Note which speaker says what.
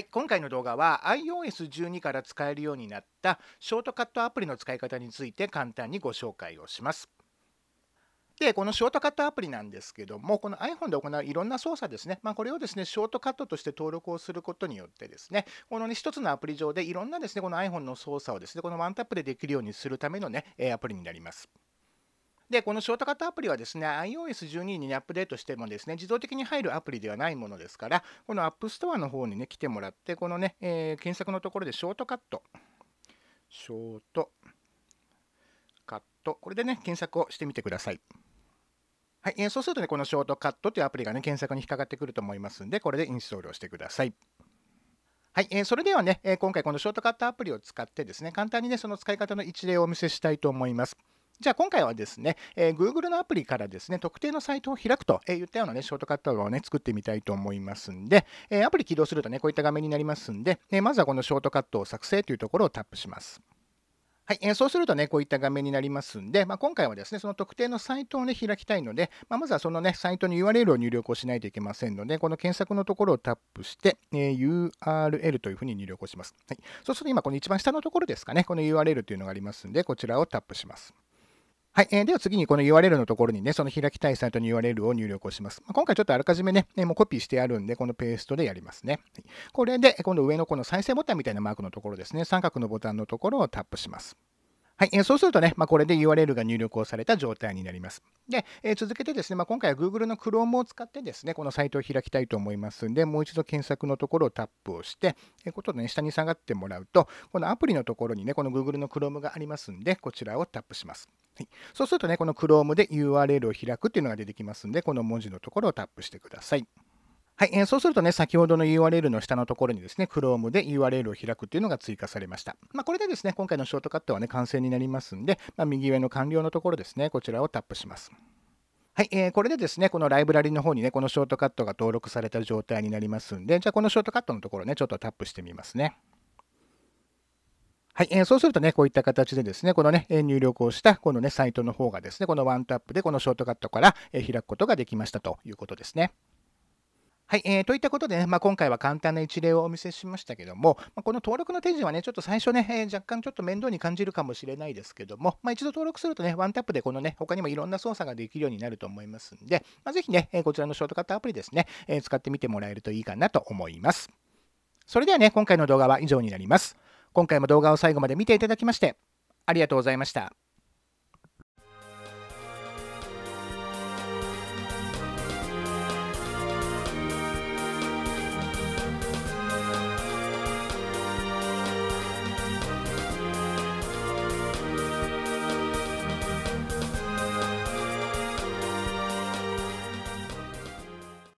Speaker 1: はい、今回の動画は iOS12 から使えるようになったショートカットアプリの使い方について簡単にご紹介をします。で、このショートカットアプリなんですけども、この iPhone で行ういろんな操作ですね、まあ、これをですね、ショートカットとして登録をすることによってですね、このね、1つのアプリ上でいろんなですね、この iPhone の操作をですね、このワンタップでできるようにするためのね、アプリになります。で、このショートカットアプリはですね、iOS12 にアップデートしてもですね、自動的に入るアプリではないものですから、この App Store の方にね、来てもらって、このね、えー、検索のところでショートカット、ショートカット、これでね、検索をしてみてください。はい、えー、そうするとね、このショートカットというアプリがね、検索に引っかかってくると思いますんで、これでインストールをしてください。はい、えー、それではね、えー、今回このショートカットアプリを使ってですね、簡単にね、その使い方の一例をお見せしたいと思います。じゃあ今回はですね、えー、Google のアプリからですね、特定のサイトを開くといったようなね、ショートカットをね、作ってみたいと思いますんで、えー、アプリ起動するとね、こういった画面になりますんで、えまずはこのショートカットを作成というところをタップします。はい、えー、そうするとね、こういった画面になりますんで、まあ、今回はですね、その特定のサイトをね、開きたいので、まあ、まずはそのね、サイトに URL を入力をしないといけませんので、この検索のところをタップして、えー、URL というふうに入力をします。はい、そうすると今、この一番下のところですかね、この URL というのがありますんで、こちらをタップします。はい、えー、では次にこの URL のところにね、その開きたいサイトの URL を入力をします。まあ、今回ちょっとあらかじめね、えもうコピーしてあるんで、このペーストでやりますね。これで、今度上のこの再生ボタンみたいなマークのところですね、三角のボタンのところをタップします。はい、えそうするとね、まあ、これで URL が入力をされた状態になります。で、え続けてですね、まあ、今回は Google の Chrome を使ってですね、このサイトを開きたいと思いますんで、もう一度検索のところをタップをして、えことでね、下に下がってもらうと、このアプリのところにね、この Google の Chrome がありますんで、こちらをタップします。はい、そうするとね、この Chrome で URL を開くっていうのが出てきますんで、この文字のところをタップしてください。はい、えー、そうするとね、先ほどの URL の下のところにですね、Chrome で URL を開くっていうのが追加されました。まあ、これでですね、今回のショートカットはね、完成になりますんで、まあ、右上の完了のところですね、こちらをタップします。はい、えー、これでですね、このライブラリの方にね、このショートカットが登録された状態になりますんで、じゃあこのショートカットのところね、ちょっとタップしてみますね。はい、えー、そうするとね、こういった形でですね、このね、入力をしたこのね、サイトの方がですね、このワントアップでこのショートカットから開くことができましたということですね。はい、えー、といったことでね、まあ、今回は簡単な一例をお見せしましたけども、まあ、この登録の手順はね、ちょっと最初ね、えー、若干ちょっと面倒に感じるかもしれないですけども、まあ、一度登録するとね、ワンタップでこのね、他にもいろんな操作ができるようになると思いますんで、まあ、ぜひね、えこちらのショートカットアプリですね、えー、使ってみてもらえるといいかなと思います。それではね、今回の動画は以上になります。今回も動画を最後まで見ていただきまして、ありがとうございました。